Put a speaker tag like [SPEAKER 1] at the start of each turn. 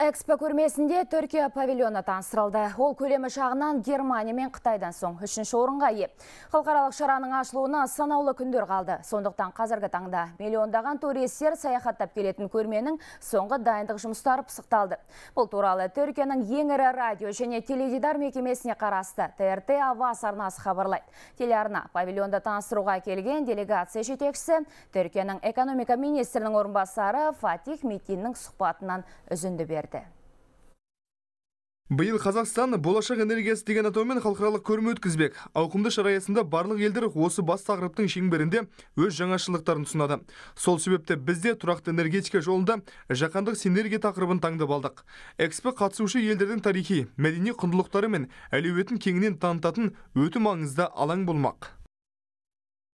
[SPEAKER 1] Экспо көрмесінде Түркия павильоны таныстырылды. Ол көлемі жағынан Германия мен Қытайдан соң үшінші орынға ие. Халықаралық шараның ашылуына санаулы күндер қалды. Сондықтан қазіргі таңда миллиондаған туристер саяхаттап келетін көрменің соңғы дайындық жұмыстары пысықталды. Бұл туралы Түркияның ең ірі радио және теледидар мекемесіне қарасты ТРТ Авас арнасы хабарлайды. Телеарна павильонда таныстыруға келген делегация жетекшісі Түркияның экономика министрінің орынбасары Фатих Митиннің сұхбатынан үзінді берді берді
[SPEAKER 2] биыл қазақстан болашақ энергиясы деген атаумен халықаралық көрме өткізбек ауқымды шара барлық елдер осы бас тақырыптың шеңберінде өз жаңашылықтарын ұсынады сол себепті бізде тұрақты энергетика жолында жақандық синергия тақырыбын таңдап алдық экспо қатысушы елдердің тарихи мәдени құндылықтары мен әлеуетін кеңінен танытатын өте маңызды алаң болмақ